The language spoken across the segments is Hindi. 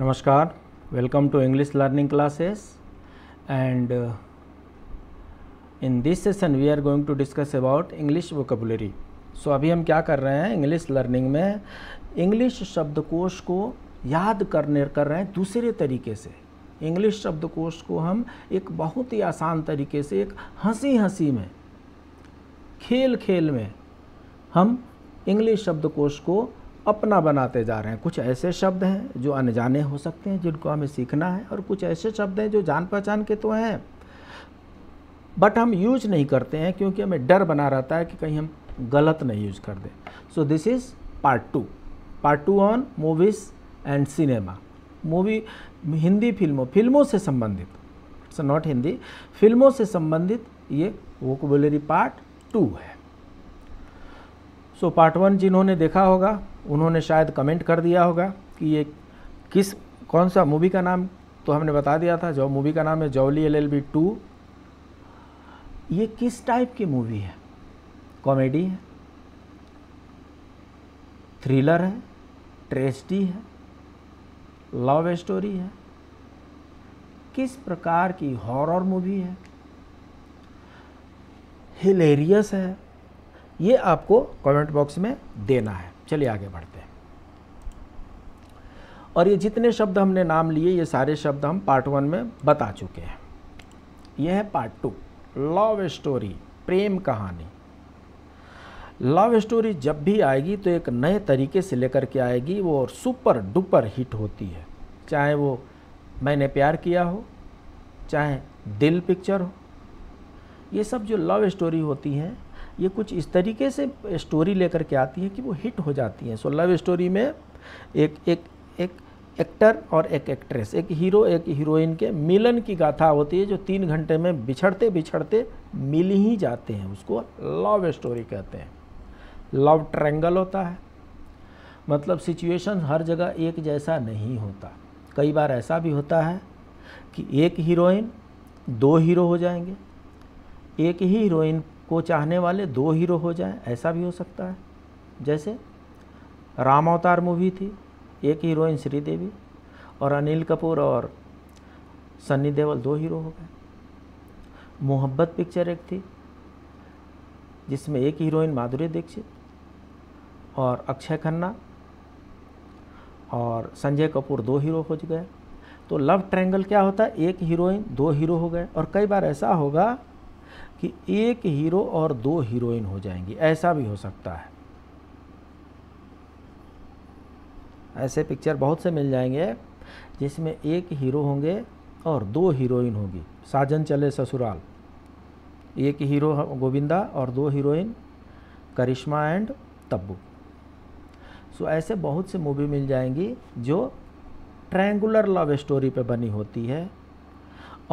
नमस्कार welcome to English learning classes and in this session we are going to discuss about English vocabulary so अभी हम क्या कर रहे हैं इंग्लिश लर्निंग में इंग्लिश शब्दकोश को याद करने कर रहे हैं दूसरे तरीके से इंग्लिश शब्दकोश को हम एक बहुत ही आसान तरीके से एक हंसी हंसी में खेल खेल में हम इंग्लिश शब्दकोश को अपना बनाते जा रहे हैं कुछ ऐसे शब्द हैं जो अनजाने हो सकते हैं जिनको हमें सीखना है और कुछ ऐसे शब्द हैं जो जान पहचान के तो हैं बट हम यूज नहीं करते हैं क्योंकि हमें डर बना रहता है कि कहीं हम गलत नहीं यूज कर दें so this is part two part two on movies and cinema movie Hindi फिल्मों फिल्मों से संबंधित इट्स नॉट हिंदी फिल्मों से संबंधित ये वोकबुलरी पार्ट टू है सो पार्ट वन जिन्होंने देखा होगा उन्होंने शायद कमेंट कर दिया होगा कि ये किस कौन सा मूवी का नाम तो हमने बता दिया था जो मूवी का नाम है Jolly L L B two ये किस टाइप की मूवी है कॉमेडी है थ्रिलर है ट्रेस्टी है लव स्टोरी है किस प्रकार की हॉरर मूवी है हिलेरियस है ये आपको कमेंट बॉक्स में देना है चलिए आगे बढ़ते हैं और ये जितने शब्द हमने नाम लिए ये सारे शब्द हम पार्ट वन में बता चुके हैं यह है पार्ट टू लव स्टोरी प्रेम कहानी लव स्टोरी जब भी आएगी तो एक नए तरीके से लेकर के आएगी वो और सुपर डुपर हिट होती है चाहे वो मैंने प्यार किया हो चाहे दिल पिक्चर हो ये सब जो लव स्टोरी होती हैं ये कुछ इस तरीके से स्टोरी लेकर के आती है कि वो हिट हो जाती हैं सो लव स्टोरी में एक एक एक एक्टर और एक एक्ट्रेस एक हीरो एक हीरोइन के मिलन की गाथा होती है जो तीन घंटे में बिछड़ते बिछड़ते मिल ही जाते हैं उसको लव स्टोरी कहते हैं लव ट्रैंगल होता है मतलब सिचुएशन हर जगह एक जैसा नहीं होता कई बार ऐसा भी होता है कि एक हीरोइन दो हीरो हो जाएंगे एक ही हीरोइन को चाहने वाले दो हीरो हो जाए ऐसा भी हो सकता है जैसे राम अवतार मूवी थी एक हीरोइन श्रीदेवी और अनिल कपूर और सन्नी देवल दो हीरो हो गए मोहब्बत पिक्चर एक थी जिसमें एक हीरोइन माधुरी दीक्षित और अक्षय खन्ना और संजय कपूर दो हीरो हो गए तो लव ट्रैंगल क्या होता है एक हीरोइन दो हीरो हो गए और कई बार ऐसा होगा कि एक हीरो और दो हीरोइन हो जाएंगी ऐसा भी हो सकता है ऐसे पिक्चर बहुत से मिल जाएंगे जिसमें एक हीरो होंगे और दो हीरोइन होगी साजन चले ससुराल एक हीरो गोविंदा और दो heroine Karisma and Tabu so ऐसे बहुत से मूवी मिल जाएंगी जो ट्रैंगुलर लव स्टोरी पे बनी होती है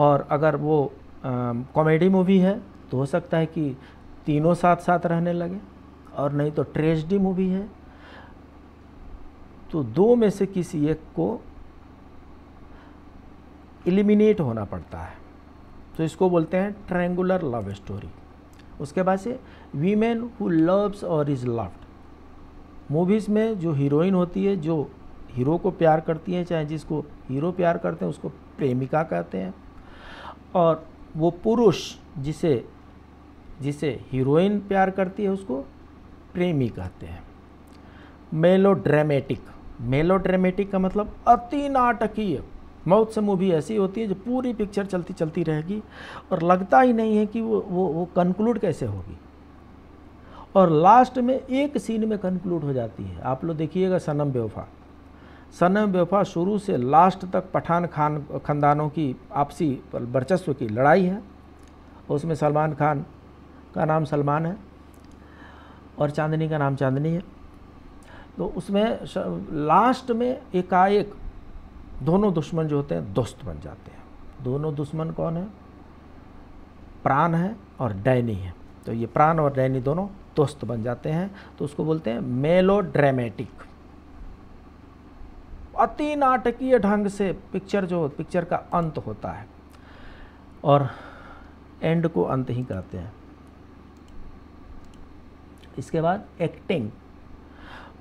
और अगर वो कॉमेडी मूवी है तो हो सकता है कि तीनों साथ साथ रहने लगे और नहीं तो ट्रेजडी मूवी है तो दो में से किसी एक को इलिमिनेट होना पड़ता है तो इसको बोलते हैं ट्रैंगुलर लव स्टोरी उसके बाद से वीमेन हु लव्स और इज़ लव्ड मूवीज़ में जो हीरोइन होती है जो हीरो को प्यार करती है चाहे जिसको हीरो प्यार करते हैं उसको प्रेमिका कहते हैं और वो पुरुष जिसे जिसे हीरोइन प्यार करती है उसको प्रेमी कहते हैं मेलोड्रामेटिक मेलोड्रामेटिक का मतलब अति नाटकीय मौत से मूवी ऐसी होती है जो पूरी पिक्चर चलती चलती रहेगी और लगता ही नहीं है कि वो वो वो कंक्लूड कैसे होगी और लास्ट में एक सीन में कंक्लूड हो जाती है आप लोग देखिएगा सनम बेवफा सनम बेवफा शुरू से लास्ट तक पठान खान खानदानों की आपसी वर्चस्व की लड़ाई है उसमें सलमान खान का नाम सलमान है और चांदनी का नाम चांदनी है तो उसमें लास्ट में एकाएक दोनों दुश्मन जो होते हैं दोस्त बन जाते हैं दोनों दुश्मन कौन है प्राण है और डैनी है तो ये प्राण और डैनी दोनों दोस्त बन जाते हैं तो उसको बोलते हैं मेलो ड्रामेटिक अति नाटकीय ढंग से पिक्चर जो पिक्चर का अंत होता है और एंड को अंत ही कहते हैं इसके बाद एक्टिंग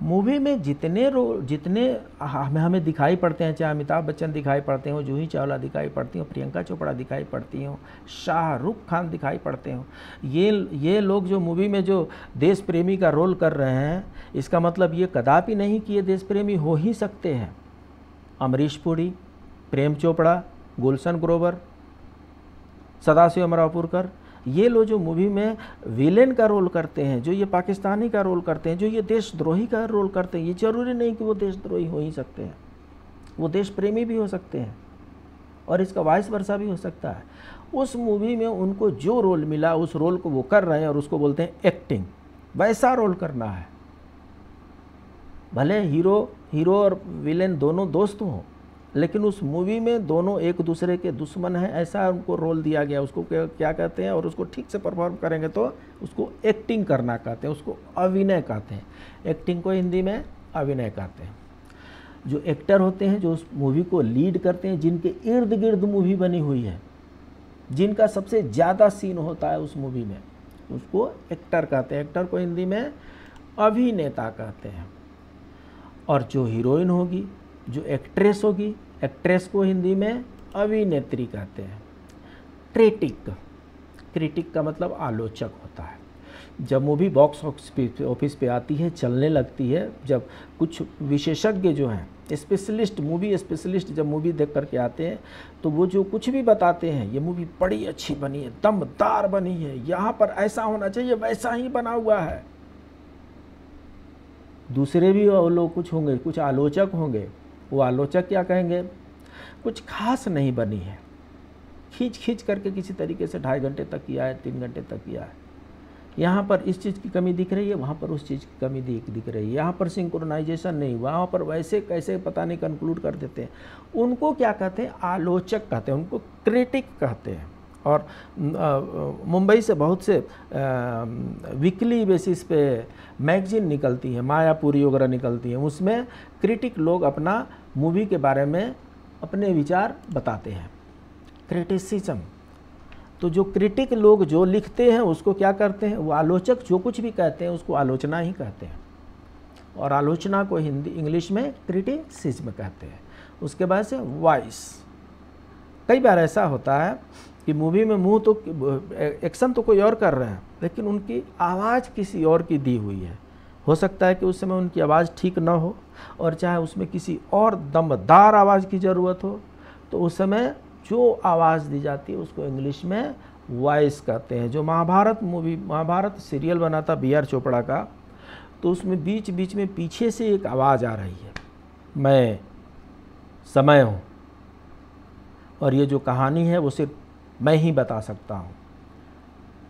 मूवी में जितने रो जितने हमें हमें दिखाई पड़ते हैं चाहे अमिताभ बच्चन दिखाई पड़ते हों जूही चावला दिखाई पड़ती हों प्रियंका चोपड़ा दिखाई पड़ती हों शाहरुख खान दिखाई पड़ते हों ये ये लोग जो मूवी में जो देश प्रेमी का रोल कर रहे हैं इसका मतलब ये कदापि नहीं कि ये देश प्रेमी हो ही सकते हैं अमरीश पुरी प्रेम चोपड़ा गुलशन ग्रोवर सदाशिव अमरापुरकर ये लोग जो मूवी में विलेन का रोल करते हैं जो ये पाकिस्तानी का रोल करते हैं जो ये देशद्रोही का रोल करते हैं ये ज़रूरी नहीं कि वो देशद्रोही हो ही सकते हैं वो देश प्रेमी भी हो सकते हैं और इसका वाइस वर्षा भी हो सकता है उस मूवी में उनको जो रोल मिला उस रोल को वो कर रहे हैं और उसको बोलते हैं एक्टिंग वैसा रोल करना है भले हीरो हीरो और विलेन दोनों दोस्त हों लेकिन उस मूवी में दोनों एक दूसरे के दुश्मन हैं ऐसा उनको रोल दिया गया उसको क्या कहते हैं और उसको ठीक से परफॉर्म करेंगे तो उसको एक्टिंग करना कहते हैं उसको अभिनय कहते हैं एक्टिंग को हिंदी में अभिनय कहते हैं जो एक्टर होते हैं जो उस मूवी को लीड करते हैं जिनके इर्द गिर्द मूवी बनी हुई है जिनका सबसे ज़्यादा सीन होता है उस मूवी में उसको एक्टर कहते हैं एक्टर को हिंदी में अभिनेता कहते हैं और जो हीरोइन होगी जो एक्ट्रेस होगी एक्ट्रेस को हिंदी में अभिनेत्री कहते हैं क्रिटिक क्रिटिक का मतलब आलोचक होता है जब मूवी बॉक्स ऑफिस पे आती है चलने लगती है जब कुछ विशेषज्ञ जो हैं स्पेशलिस्ट मूवी स्पेशलिस्ट जब मूवी देख करके आते हैं तो वो जो कुछ भी बताते हैं ये मूवी बड़ी अच्छी बनी है दमदार बनी है यहाँ पर ऐसा होना चाहिए वैसा ही बना हुआ है दूसरे भी लोग कुछ होंगे कुछ आलोचक होंगे वो आलोचक क्या कहेंगे कुछ खास नहीं बनी है खींच खींच करके किसी तरीके से ढाई घंटे तक किया है तीन घंटे तक किया है यहाँ पर इस चीज़ की कमी दिख रही है वहाँ पर उस चीज़ की कमी दिख दिख रही है यहाँ पर सिंक्रोनाइजेशन नहीं हुआ वहाँ पर वैसे कैसे पता नहीं कंक्लूड कर देते हैं उनको क्या कहते हैं आलोचक कहते हैं उनको क्रिटिक कहते हैं और मुंबई से बहुत से वीकली बेसिस पे मैगजीन निकलती है मायापुरी वगैरह निकलती है उसमें क्रिटिक लोग अपना मूवी के बारे में अपने विचार बताते हैं क्रिटिसिज्म तो जो क्रिटिक लोग जो लिखते हैं उसको क्या करते हैं वो आलोचक जो कुछ भी कहते हैं उसको आलोचना ही कहते हैं और आलोचना को हिंदी इंग्लिश में क्रिटिसिज्म कहते हैं उसके बाद से वॉइस कई बार ऐसा होता है कि मूवी में मुंह तो एक्शन तो कोई और कर रहे हैं लेकिन उनकी आवाज़ किसी और की दी हुई है हो सकता है कि उस समय उनकी आवाज़ ठीक ना हो और चाहे उसमें किसी और दमदार आवाज़ की ज़रूरत हो तो उस समय जो आवाज़ दी जाती है उसको इंग्लिश में वॉइस कहते हैं जो महाभारत मूवी महाभारत सीरियल बना था बी आर चोपड़ा का तो उसमें बीच बीच में पीछे से एक आवाज़ आ रही है मैं समय हूँ और ये जो कहानी है वो सिर्फ मैं ही बता सकता हूँ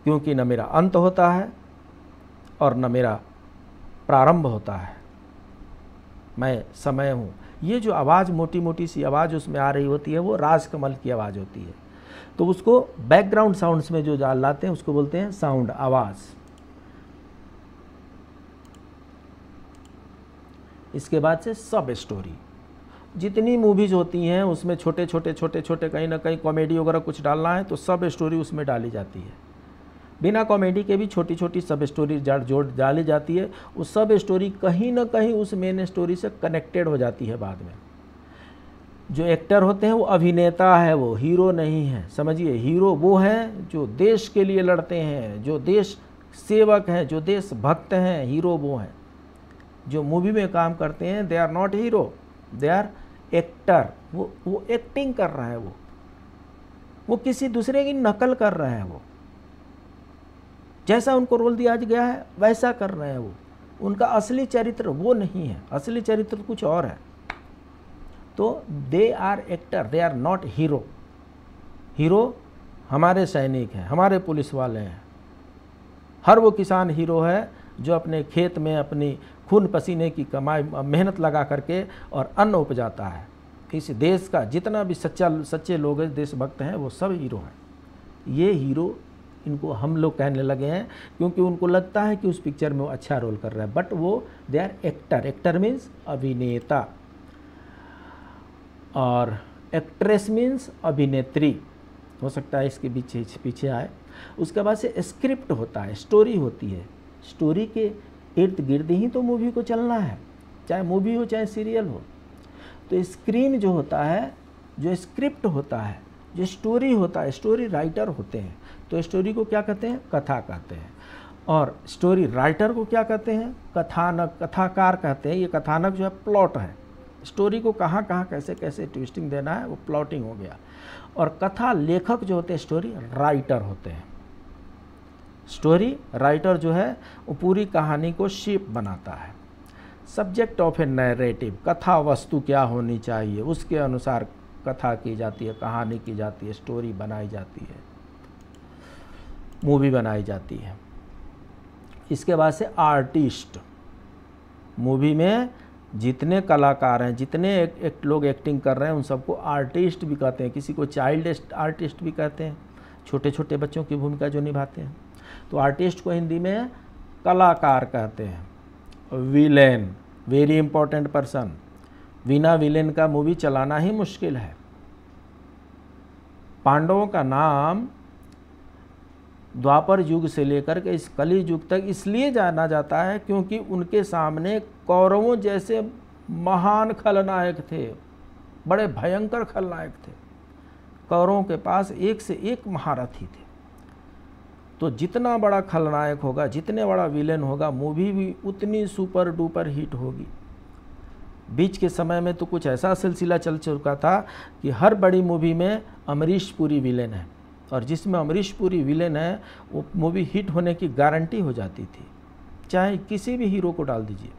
क्योंकि न मेरा अंत होता है और न मेरा प्रारंभ होता है मैं समय हूँ ये जो आवाज़ मोटी मोटी सी आवाज़ उसमें आ रही होती है वो राजकमल की आवाज़ होती है तो उसको बैकग्राउंड साउंड्स में जो जाल लाते हैं उसको बोलते हैं साउंड आवाज़ इसके बाद से सब स्टोरी जितनी मूवीज़ होती हैं उसमें छोटे छोटे छोटे छोटे कहीं ना कहीं कॉमेडी वगैरह कुछ डालना है तो सब स्टोरी उसमें डाली जाती है बिना कॉमेडी के भी छोटी छोटी सब स्टोरी जोड़ डाली जाती है उस सब स्टोरी कहीं ना कहीं उस मेन स्टोरी से कनेक्टेड हो जाती है बाद में जो एक्टर होते हैं वो अभिनेता है वो हीरो नहीं है समझिए हीरो वो हैं जो देश के लिए लड़ते हैं जो देश सेवक हैं जो देश भक्त हैं हीरो वो हैं जो मूवी में काम करते हैं they are not hero they are actor वो वो एक्टिंग कर रहा है वो वो किसी दूसरे की नकल कर रहा है वो जैसा उनको रोल दिया गया है वैसा कर रहे हैं वो उनका असली चरित्र वो नहीं है असली चरित्र कुछ और है तो they are actor they are not hero hero हमारे सैनिक हैं हमारे पुलिस वाले हैं हर वो किसान हीरो है जो अपने खेत में अपनी खून पसीने की कमाई मेहनत लगा करके और अन्न उपजाता है इस देश का जितना भी सच्चा सच्चे लोग हैं देशभक्त हैं वो सब हीरो हैं ये हीरो इनको हम लोग कहने लगे हैं क्योंकि उनको लगता है कि उस पिक्चर में वो अच्छा रोल कर रहा है बट वो they are actor actor means अभिनेता और एक्ट्रेस मीन्स अभिनेत्री हो सकता है इसके पीछे पीछे आए उसके बाद से स्क्रिप्ट होता है स्टोरी होती है स्टोरी के इर्द गिर्द ही तो मूवी को चलना है चाहे मूवी हो चाहे सीरियल हो तो स्क्रीन जो होता है जो स्क्रिप्ट होता है जो स्टोरी होता है स्टोरी राइटर होते हैं तो स्टोरी को क्या कहते हैं कथा कहते हैं और स्टोरी राइटर को क्या कहते हैं कथानक कथाकार कहते हैं ये कथानक जो है प्लॉट है स्टोरी को कहाँ कहाँ कैसे कैसे ट्विस्टिंग देना है वो प्लॉटिंग हो गया और कथा लेखक जो होते हैं स्टोरी राइटर होते हैं स्टोरी राइटर जो है वो पूरी कहानी को शेप बनाता है सब्जेक्ट ऑफ ए नैरेटिव कथा वस्तु क्या होनी चाहिए उसके अनुसार कथा की जाती है कहानी की जाती है स्टोरी बनाई जाती है मूवी बनाई जाती है इसके बाद से आर्टिस्ट मूवी में जितने कलाकार हैं जितने एक, एक लोग एक्टिंग कर रहे हैं उन सबको आर्टिस्ट भी कहते हैं किसी को चाइल्ड आर्टिस्ट भी कहते हैं छोटे छोटे बच्चों की भूमिका जो निभाते हैं तो आर्टिस्ट को हिंदी में कलाकार कहते हैं विलेन वेरी इंपॉर्टेंट पर्सन बिना विलेन का मूवी चलाना ही मुश्किल है पांडवों का नाम द्वापर युग से लेकर के इस कली युग तक इसलिए जाना जाता है क्योंकि उनके सामने कौरवों जैसे महान खलनायक थे बड़े भयंकर खलनायक थे कौरवों के पास एक से एक महारथी थे तो जितना बड़ा खलनायक होगा जितने बड़ा विलेन होगा मूवी भी उतनी सुपर डुपर हिट होगी बीच के समय में तो कुछ ऐसा सिलसिला चल चुका था कि हर बड़ी मूवी में अमरीश पुरी विलेन है और जिसमें अमरीश पुरी विलेन है वो मूवी हिट होने की गारंटी हो जाती थी चाहे किसी भी हीरो को डाल दीजिए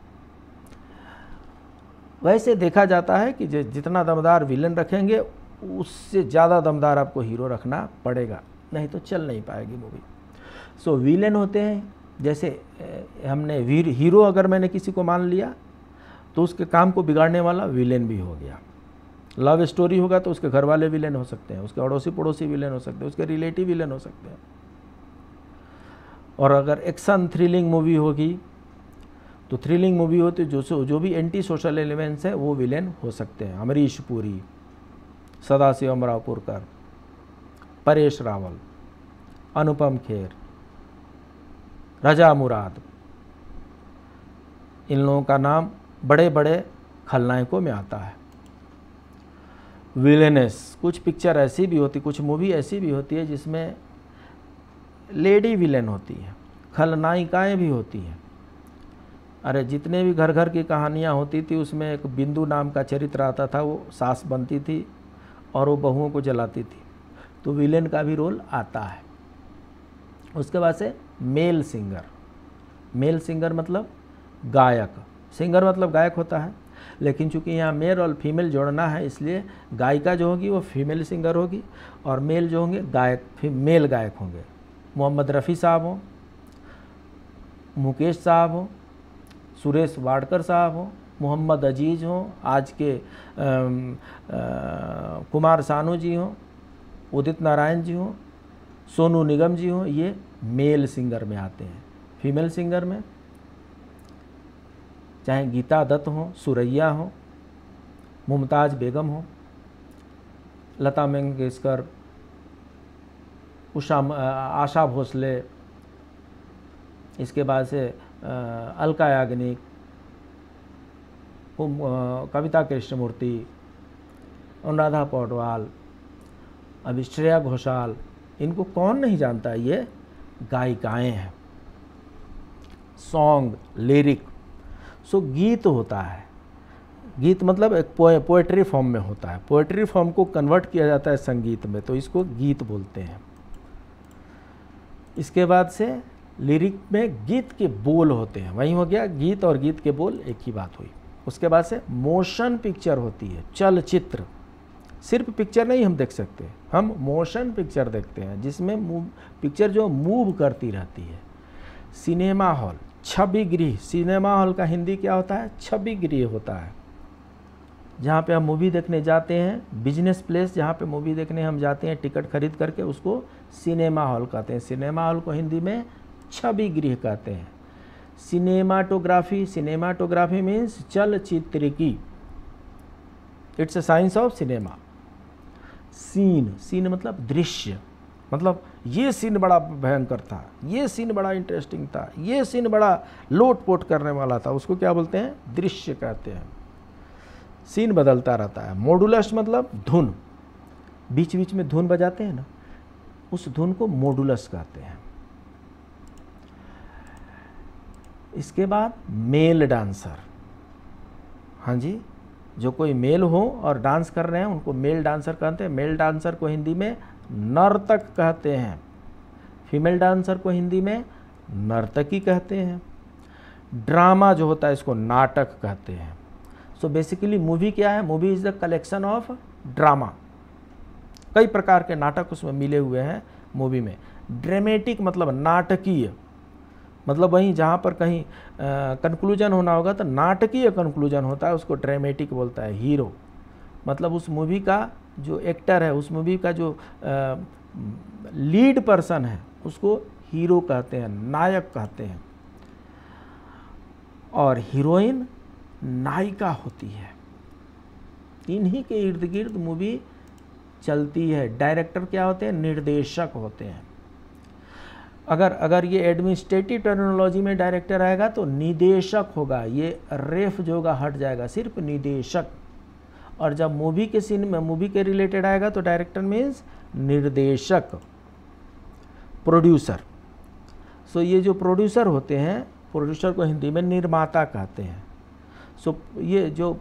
वैसे देखा जाता है कि जितना दमदार विलेन रखेंगे उससे ज़्यादा दमदार आपको हीरो रखना पड़ेगा नहीं तो चल नहीं पाएगी मूवी सो so, विलेन होते हैं जैसे हमने वीर हीरो अगर मैंने किसी को मान लिया तो उसके काम को बिगाड़ने वाला विलेन भी हो गया लव स्टोरी होगा तो उसके घर वाले विलेन हो सकते हैं उसके अड़ोसी पड़ोसी विलेन हो सकते हैं उसके रिलेटिव विलेन हो सकते हैं और अगर एक्शन थ्रिलिंग मूवी होगी तो थ्रिलिंग मूवी होती है जो जो भी एंटी सोशल एलिमेंट्स हैं वो विलेन हो सकते हैं अमरीश पुरी सदाशिव अमरावपुरकर परेश रावल अनुपम खेर रजा मुराद इन लोगों का नाम बड़े बड़े खलनायकों में आता है विलेनेस कुछ पिक्चर ऐसी भी होती कुछ मूवी ऐसी भी होती है जिसमें लेडी विलेन होती है खलनायिकाएँ भी होती हैं अरे जितने भी घर घर की कहानियाँ होती थी उसमें एक बिंदु नाम का चरित्र आता था वो सास बनती थी और वो बहुओं को जलाती थी तो विलेन का भी रोल आता है उसके बाद से मेल सिंगर मेल सिंगर मतलब गायक सिंगर मतलब गायक होता है लेकिन चूंकि यहाँ मेल और फीमेल जोड़ना है इसलिए गायिका जो होगी वो फीमेल सिंगर होगी और मेल जो होंगे गायक मेल गायक होंगे मोहम्मद रफ़ी साहब हों मुकेश साहब हों सुरेश वाडकर साहब हों मोहम्मद अजीज़ हों आज के आ, आ, कुमार सानू जी हों उदित नारायण जी हों सोनू निगम जी हों ये मेल सिंगर में आते हैं फीमेल सिंगर में चाहे गीता दत्त हो सुरैया हों मुमताज़ बेगम हो लता मंगेशकर उषा आशा भोसले इसके बाद से अलका याग्निक कविता कृष्णमूर्ति अनुराधा पौडवाल अभी श्रेया घोषाल इनको कौन नहीं जानता ये गायिकाएँ हैं सॉन्ग लिरिक सो गीत होता है गीत मतलब एक पोएट्री फॉर्म में होता है पोएट्री फॉर्म को कन्वर्ट किया जाता है संगीत में तो इसको गीत बोलते हैं इसके बाद से लिरिक में गीत के बोल होते हैं वही हो गया गीत और गीत के बोल एक ही बात हुई उसके बाद से मोशन पिक्चर होती है चलचित्र सिर्फ पिक्चर नहीं हम देख सकते हम मोशन पिक्चर देखते हैं जिसमें मूव पिक्चर जो मूव करती रहती है सिनेमा हॉल छवि गृह सिनेमा हॉल का हिंदी क्या होता है छवि गृह होता है जहाँ पे हम मूवी देखने जाते हैं बिजनेस प्लेस जहाँ पे मूवी देखने हम जाते हैं टिकट खरीद करके उसको सिनेमा हॉल कहते हैं सिनेमा हॉल को हिंदी में छवि गृह कहते हैं सिनेमाटोग्राफी सिनेमाटोग्राफी मीन्स चलचित्र की it's a science of cinema scene scene मतलब दृश्य मतलब ये सीन बड़ा भयंकर था ये सीन बड़ा इंटरेस्टिंग था ये सीन बड़ा लोट पोट करने वाला था उसको क्या बोलते हैं दृश्य कहते हैं सीन बदलता रहता है मोडुलस मतलब धुन बीच बीच में धुन बजाते हैं ना उस धुन को मोडुलस कहते हैं इसके बाद मेल डांसर हाँ जी जो कोई मेल हो और डांस कर रहे हैं उनको मेल डांसर कहते हैं मेल डांसर को हिंदी में नर्तक कहते हैं फीमेल डांसर को हिंदी में नर्तकी कहते हैं ड्रामा जो होता है इसको नाटक कहते हैं सो बेसिकली मूवी क्या है movie is the collection of drama कई प्रकार के नाटक उसमें मिले हुए हैं मूवी में ड्रामेटिक मतलब नाटकीय मतलब वहीं जहाँ पर कहीं कंक्लूजन होना होगा तो नाटकीय कंक्लूजन होता है उसको ड्रामेटिक बोलता है हीरो मतलब उस मूवी का जो एक्टर है उस मूवी का जो लीड पर्सन है उसको हीरो कहते हैं नायक कहते हैं और हीरोइन नायिका होती है इन्हीं के इर्द गिर्द मूवी चलती है डायरेक्टर क्या होते हैं निर्देशक होते हैं अगर अगर ये एडमिनिस्ट्रेटिव टर्मिनोलॉजी में डायरेक्टर आएगा तो निदेशक होगा ये रेफ जो होगा हट जाएगा सिर्फ निदेशक और जब मूवी के सीन में मूवी के रिलेटेड आएगा तो डायरेक्टर मीन्स निर्देशक प्रोड्यूसर सो ये जो प्रोड्यूसर होते हैं प्रोड्यूसर को हिंदी में निर्माता कहते हैं सो ये जो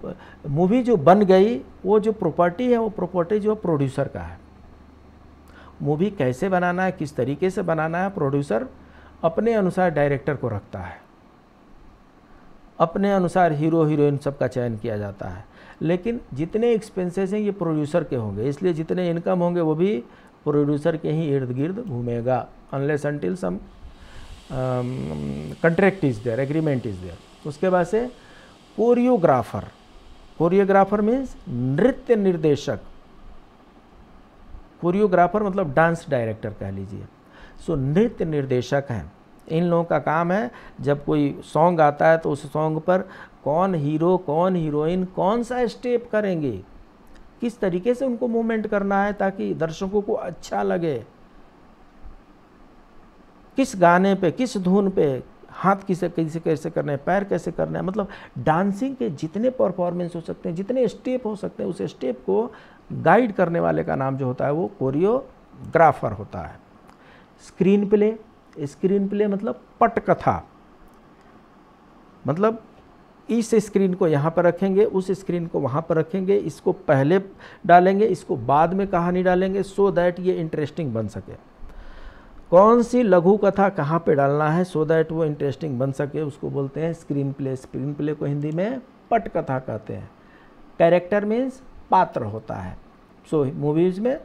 मूवी जो बन गई वो जो प्रॉपर्टी है वो प्रॉपर्टी जो प्रोड्यूसर का है मूवी कैसे बनाना है किस तरीके से बनाना है प्रोड्यूसर अपने अनुसार डायरेक्टर को रखता है अपने अनुसार हीरो हीरोइन सब का चयन किया जाता है लेकिन जितने एक्सपेंसेस हैं ये प्रोड्यूसर के होंगे इसलिए जितने इनकम होंगे वो भी प्रोड्यूसर के ही इर्द गिर्द घूमेगा unless until some contract is there agreement is there उसके बाद से कोरियोग्राफर कोरियोग्राफर मीन्स नृत्य निर्देशक कोरियोग्राफर मतलब डांस डायरेक्टर कह लीजिए सो नृत्य निर्देशक हैं इन लोगों का काम है जब कोई सॉन्ग आता है तो उस सॉन्ग पर कौन हीरो कौन हीरोइन कौन सा स्टेप करेंगे किस तरीके से उनको मूवमेंट करना है ताकि दर्शकों को अच्छा लगे किस गाने पे किस धुन पे हाथ किसे कैसे कैसे करना है पैर कैसे करना है मतलब डांसिंग के जितने परफॉर्मेंस हो सकते हैं जितने स्टेप हो सकते हैं उस स्टेप को गाइड करने वाले का नाम जो होता है वो कोरियोग्राफर होता है स्क्रीन प्ले स्क्रीन प्ले मतलब पटकथा मतलब इस स्क्रीन को यहाँ पर रखेंगे उस स्क्रीन को वहाँ पर रखेंगे इसको पहले डालेंगे इसको बाद में कहानी डालेंगे सो so दैट ये इंटरेस्टिंग बन सके कौन सी लघु कथा कहाँ पे डालना है सो दैट वो इंटरेस्टिंग बन सके उसको बोलते हैं स्क्रीन प्ले स्क्रीन प्ले को हिंदी में पट कथा कहते हैं कैरेक्टर मीन्स पात्र होता है सो so, मूवीज़ में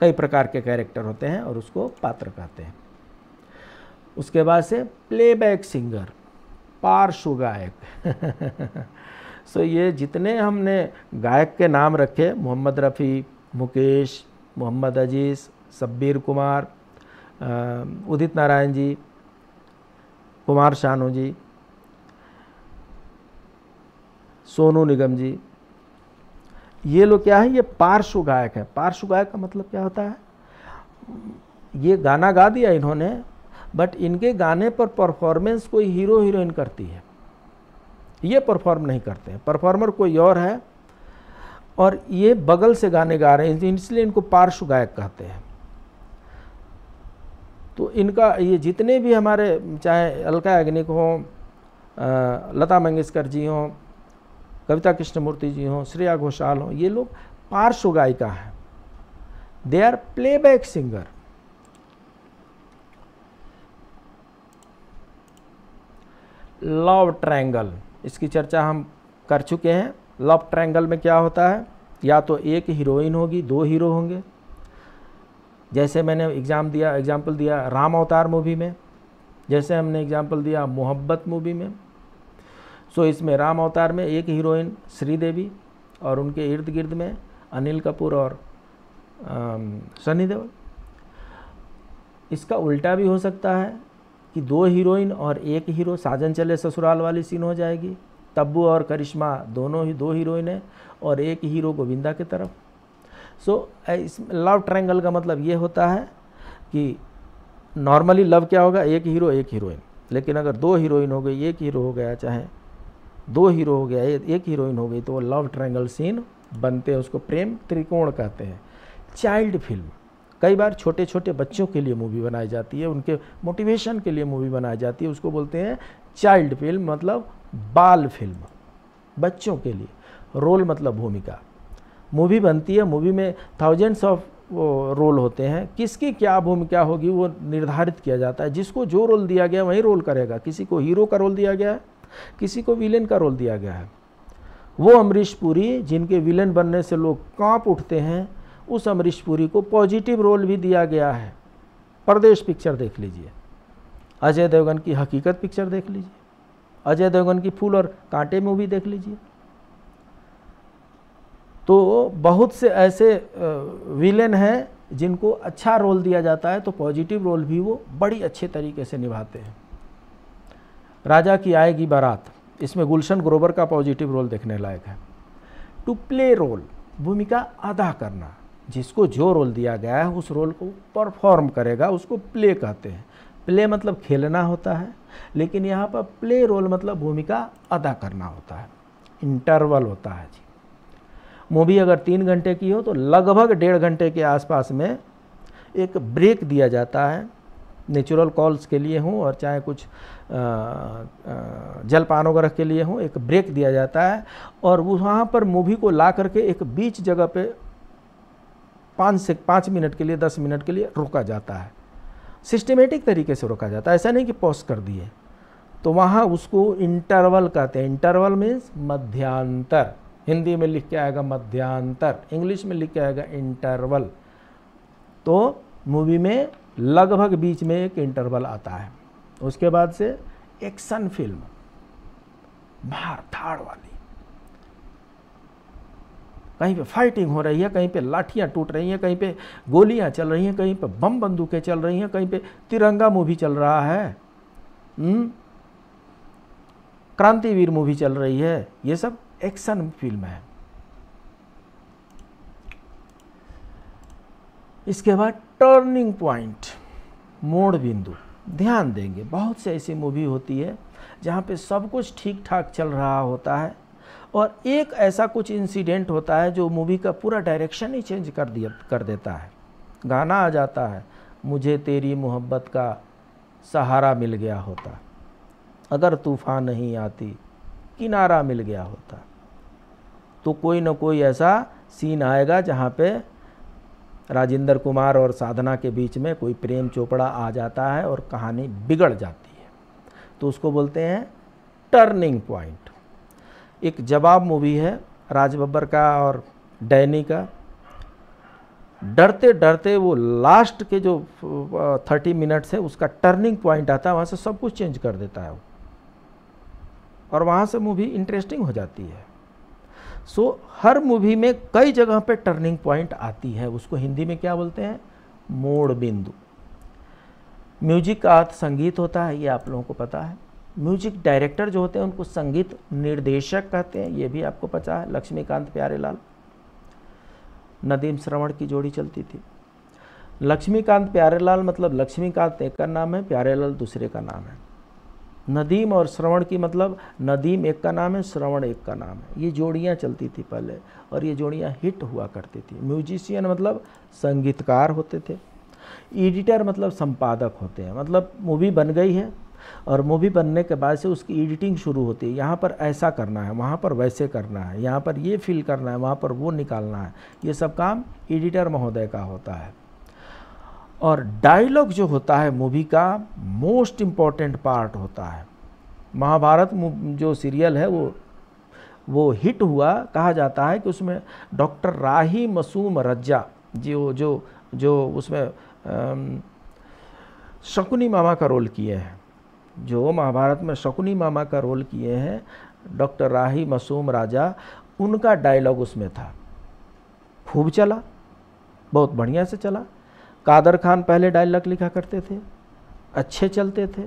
कई प्रकार के कैरेक्टर होते हैं और उसको पात्र कहते हैं उसके बाद से प्लेबैक सिंगर पार्श्व गायक सो ये जितने हमने गायक के नाम रखे मोहम्मद रफ़ी मुकेश मोहम्मद अजीज़ शब्बीर कुमार उदित नारायण जी कुमार शानू जी सोनू निगम जी ये लोग क्या है ये पार्श्व गायक है पार्श्व गायक का मतलब क्या होता है ये गाना गा दिया इन्होंने बट इनके गाने पर परफॉर्मेंस कोई हीरो हीरोइन करती है ये परफॉर्म नहीं करते हैं परफॉर्मर कोई और है और ये बगल से गाने गा रहे हैं इसलिए इनको पार्श्व गायक कहते हैं तो इनका ये जितने भी हमारे चाहे अलका याग्निक हों लता मंगेशकर जी हों कविता कृष्णमूर्ति जी हों श्रेया घोषाल हों ये लोग पार्श्व गायिका हैं they are playback singer love triangle इसकी चर्चा हम कर चुके हैं लव ट्रैंगल में क्या होता है या तो एक हीरोइन होगी दो हीरो होंगे जैसे मैंने एग्ज़ाम दिया एग्ज़ाम्पल दिया राम अवतार मूवी में जैसे हमने एग्ज़ाम्पल दिया मोहब्बत मूवी में सो इसमें राम अवतार में एक हीरोइन श्रीदेवी और उनके इर्द गिर्द में अनिल कपूर और सनी देओल इसका उल्टा भी हो सकता है कि दो हीरोइन और एक हीरो साजन चले ससुराल वाली सीन हो जाएगी तब्बू और करिश्मा दोनों ही दो हीरोइन हैं और एक हीरो गोविंदा की तरफ सो so, इस लव ट्रायंगल का मतलब ये होता है कि नॉर्मली लव क्या होगा एक हीरो एक हीरोइन लेकिन अगर दो हीरोइन हो गई एक हीरो हो गया चाहे दो हीरो हो गया एक हीरोइन हो गई तो वो लव ट्रायंगल सीन बनते हैं उसको प्रेम त्रिकोण कहते हैं चाइल्ड फिल्म कई बार छोटे छोटे बच्चों के लिए मूवी बनाई जाती है उनके मोटिवेशन के लिए मूवी बनाई जाती है उसको बोलते हैं चाइल्ड फिल्म मतलब बाल फिल्म बच्चों के लिए रोल मतलब भूमिका मूवी बनती है मूवी में थाउजेंड्स ऑफ रोल होते हैं किसकी क्या भूमिका होगी वो निर्धारित किया जाता है जिसको जो रोल दिया गया वही रोल करेगा किसी को हीरो का रोल दिया गया है किसी को विलेन का रोल दिया गया है वो अमरीश पुरी जिनके विलेन बनने से लोग कांप उठते हैं उस अमरीश पुरी को पॉजिटिव रोल भी दिया गया है परदेश पिक्चर देख लीजिए अजय देवगन की हकीकत पिक्चर देख लीजिए अजय देवगन की फूल और कांटे मूवी देख लीजिए तो बहुत से ऐसे विलेन हैं जिनको अच्छा रोल दिया जाता है तो पॉजिटिव रोल भी वो बड़ी अच्छे तरीके से निभाते हैं राजा की आएगी बारात इसमें गुलशन ग्रोवर का पॉजिटिव रोल देखने लायक है टू प्ले रोल भूमिका अदा करना जिसको जो रोल दिया गया है उस रोल को परफॉर्म करेगा उसको प्ले कहते हैं प्ले मतलब खेलना होता है लेकिन यहाँ पर प्ले रोल मतलब भूमिका अदा करना होता है इंटरवल होता है जी मूवी अगर तीन घंटे की हो तो लगभग डेढ़ घंटे के आसपास में एक ब्रेक दिया जाता है नेचुरल कॉल्स के लिए हों और चाहे कुछ जलपान वगैरह के लिए हों एक ब्रेक दिया जाता है और वहाँ पर मूवी को ला करके एक बीच जगह पे पाँच से पाँच मिनट के लिए दस मिनट के लिए रोका जाता है सिस्टमेटिक तरीके से रोका जाता है ऐसा नहीं कि पॉज कर दिए तो वहाँ उसको इंटरवल कहते हैं इंटरवल मीन्स मध्यांतर हिंदी में लिख के आएगा मध्यांतर इंग्लिश में लिख के आएगा इंटरवल तो मूवी में लगभग बीच में एक इंटरवल आता है उसके बाद से एक्शन फिल्म मार धाड़ वाली कहीं पे फाइटिंग हो रही है कहीं पे लाठियां टूट रही हैं कहीं पे गोलियां चल रही हैं कहीं पे बम बंदूकें चल रही हैं कहीं पे तिरंगा मूवी चल रहा है हम्म? क्रांतिवीर मूवी चल रही है ये सब एक्शन फिल्म है इसके बाद टर्निंग पॉइंट मोड़ बिंदु ध्यान देंगे बहुत से ऐसी मूवी होती है जहाँ पे सब कुछ ठीक ठाक चल रहा होता है और एक ऐसा कुछ इंसिडेंट होता है जो मूवी का पूरा डायरेक्शन ही चेंज कर दिया कर देता है गाना आ जाता है मुझे तेरी मोहब्बत का सहारा मिल गया होता अगर तूफ़ान नहीं आती किनारा मिल गया होता तो कोई ना कोई ऐसा सीन आएगा जहाँ पे राजेंद्र कुमार और साधना के बीच में कोई प्रेम चोपड़ा आ जाता है और कहानी बिगड़ जाती है तो उसको बोलते हैं टर्निंग पॉइंट एक जवाब मूवी है राज बब्बर का और डैनी का डरते डरते वो लास्ट के जो थर्टी मिनट्स है उसका टर्निंग पॉइंट आता है वहाँ से सब कुछ चेंज कर देता है वो और वहाँ से मूवी इंटरेस्टिंग हो जाती है सो so, हर मूवी में कई जगह पे टर्निंग पॉइंट आती है उसको हिंदी में क्या बोलते हैं मोड़ बिंदु म्यूजिक का अर्थ संगीत होता है ये आप लोगों को पता है म्यूजिक डायरेक्टर जो होते हैं उनको संगीत निर्देशक कहते हैं ये भी आपको पता है लक्ष्मीकांत प्यारेलाल नदीम श्रवण की जोड़ी चलती थी लक्ष्मीकांत प्यारेलाल मतलब लक्ष्मीकांत एक का नाम है प्यारेलाल दूसरे का नाम है नदीम और श्रवण की मतलब नदीम एक का नाम है श्रवण एक का नाम है ये जोड़ियाँ चलती थी पहले और ये जोड़ियाँ हिट हुआ करती थी म्यूजिशियन मतलब संगीतकार होते थे एडिटर मतलब संपादक होते हैं मतलब मूवी बन गई है और मूवी बनने के बाद से उसकी एडिटिंग शुरू होती है यहाँ पर ऐसा करना है वहाँ पर वैसे करना है यहाँ पर ये फील करना है वहाँ पर वो निकालना है ये सब काम एडिटर महोदय का होता है और डायलॉग जो होता है मूवी का मोस्ट इम्पॉर्टेंट पार्ट होता है महाभारत जो सीरियल है वो वो हिट हुआ कहा जाता है कि उसमें डॉक्टर राही मसूम रज्जा वो जो जो उसमें शकुनी मामा का रोल किए हैं जो महाभारत में शकुनी मामा का रोल किए हैं डॉक्टर राही मसूम राजा उनका डायलॉग उसमें था खूब चला बहुत बढ़िया से चला कादर खान पहले डायलॉग लिखा करते थे अच्छे चलते थे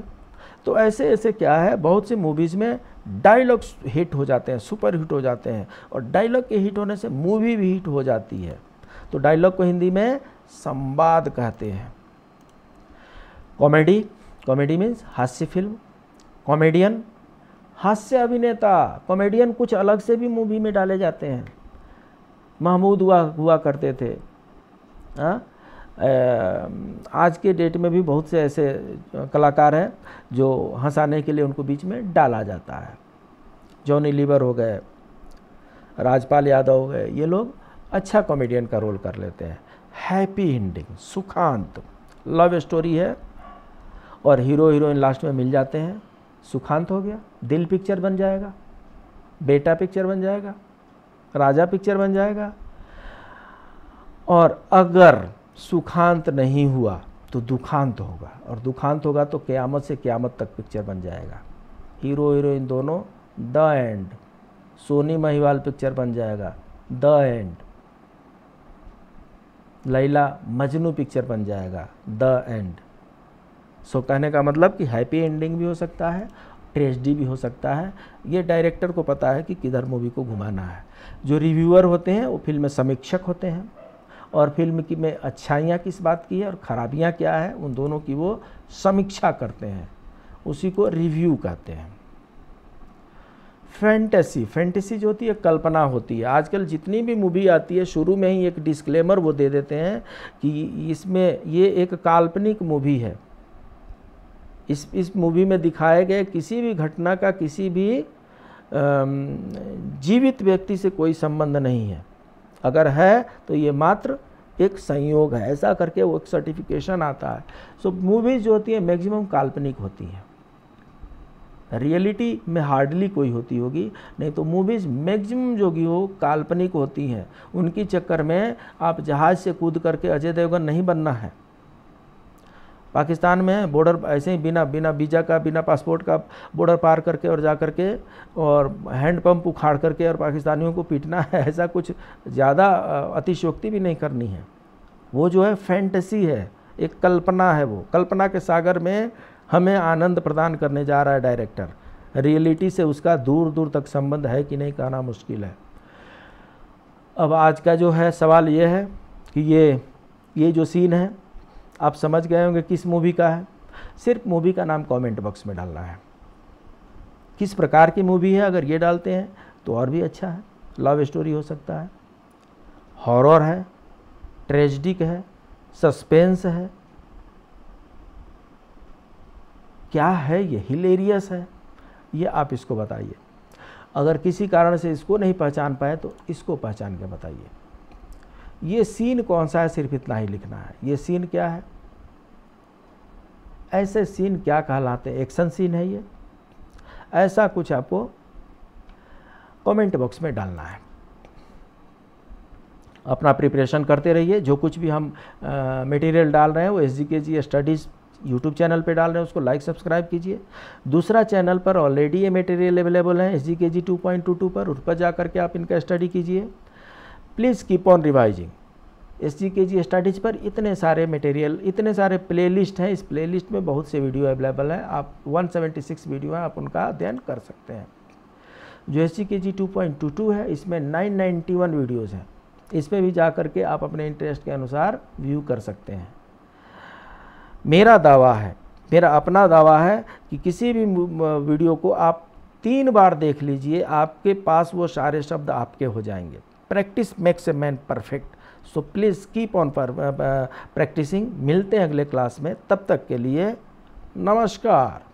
तो ऐसे ऐसे क्या है बहुत सी मूवीज़ में डायलॉग्स हिट हो जाते हैं सुपर हिट हो जाते हैं और डायलॉग के हिट होने से मूवी भी हिट हो जाती है तो डायलॉग को हिंदी में संवाद कहते हैं कॉमेडी कॉमेडी मीन्स हास्य फिल्म कॉमेडियन हास्य अभिनेता कॉमेडियन कुछ अलग से भी मूवी में डाले जाते हैं महमूद हुआ हुआ करते थे हाँ आज के डेट में भी बहुत से ऐसे कलाकार हैं जो हंसाने के लिए उनको बीच में डाला जाता है जॉनी लीवर हो गए राजपाल यादव हो गए ये लोग अच्छा कॉमेडियन का रोल कर लेते हैं हैप्पी एंडिंग सुखांत लव स्टोरी है और हीरो हीरोइन लास्ट में मिल जाते हैं सुखांत हो गया दिल पिक्चर बन जाएगा बेटा पिक्चर बन जाएगा राजा पिक्चर बन जाएगा और अगर सुखांत नहीं हुआ तो दुखांत होगा और दुखांत होगा तो क्यामत से क्यामत तक पिक्चर बन जाएगा हीरो हीरोइन दोनों the end Sohni Mahiwal picture बन जाएगा the end Laila Majnu picture बन जाएगा द एंड सो कहने का मतलब कि हैप्पी एंडिंग भी हो सकता है ट्रेजडी भी हो सकता है ये डायरेक्टर को पता है कि किधर मूवी को घुमाना है जो रिव्यूअर होते हैं वो फिल्म समीक्षक होते हैं और फिल्म की में अच्छाइयाँ किस बात की है और ख़राबियाँ क्या है उन दोनों की वो समीक्षा करते हैं उसी को रिव्यू कहते हैं फैंटेसी फैंटेसी जो होती है कल्पना होती है आजकल जितनी भी मूवी आती है शुरू में ही एक डिस्क्लेमर वो दे देते हैं कि इसमें ये एक काल्पनिक मूवी है इस इस मूवी में दिखाए गए किसी भी घटना का किसी भी जीवित व्यक्ति से कोई संबंध नहीं है अगर है तो ये मात्र एक संयोग है ऐसा करके वो एक सर्टिफिकेशन आता है सो so, मूवीज़ जो होती है मैक्सिमम काल्पनिक होती हैं रियलिटी में हार्डली कोई होती होगी नहीं तो मूवीज़ मैक्सिमम जो कि हो काल्पनिक होती हैं उनकी चक्कर में आप जहाज़ से कूद करके अजय देवगन नहीं बनना है पाकिस्तान में बॉर्डर ऐसे ही बिना बिना वीज़ा का बिना पासपोर्ट का बॉर्डर पार करके और जा करके और हैंडपम्प उखाड़ करके और पाकिस्तानियों को पीटना है ऐसा कुछ ज़्यादा अतिशोक्ति भी नहीं करनी है वो जो है फैंटसी है एक कल्पना है वो कल्पना के सागर में हमें आनंद प्रदान करने जा रहा है डायरेक्टर रियलिटी से उसका दूर दूर तक संबंध है कि नहीं कहना मुश्किल है अब आज का जो है सवाल ये है कि ये ये जो सीन है आप समझ गए होंगे किस मूवी का है सिर्फ मूवी का नाम कमेंट बॉक्स में डालना है किस प्रकार की मूवी है अगर ये डालते हैं तो और भी अच्छा है लव स्टोरी हो सकता है हॉरर है ट्रेजडिक है सस्पेंस है क्या है ये हिलेरियस है ये आप इसको बताइए अगर किसी कारण से इसको नहीं पहचान पाए तो इसको पहचान के बताइए ये सीन कौन सा है सिर्फ इतना ही लिखना है ये सीन क्या है ऐसे सीन क्या कहलाते हैं एक्शन सीन है ये ऐसा कुछ आपको कमेंट बॉक्स में डालना है अपना प्रिपरेशन करते रहिए जो कुछ भी हम मटेरियल डाल रहे हैं वो एस जी के जी स्टडीज़ यूट्यूब चैनल पे डाल रहे हैं उसको लाइक सब्सक्राइब कीजिए दूसरा चैनल पर ऑलरेडी ये मटेरियल अवेलेबल है S G K G two point two two पर उस पर जा करके आप इनका स्टडी कीजिए please keep on revising S G K G studies पर इतने सारे मटेरियल इतने सारे प्लेलिस्ट हैं इस प्लेलिस्ट में बहुत से वीडियो अवेलेबल हैं आप 176 वीडियो हैं आप उनका अध्ययन कर सकते हैं जो S G K G to है इसमें 991 वीडियोज़ हैं इसमें भी जा कर के आप अपने इंटरेस्ट के अनुसार व्यू कर सकते हैं मेरा दावा है मेरा अपना दावा है कि किसी भी वीडियो को आप तीन बार देख लीजिए आपके पास वो सारे शब्द आपके हो जाएंगे practice makes a man perfect so please keep on पर प्रैक्टिसिंग मिलते हैं अगले क्लास में तब तक के लिए नमस्कार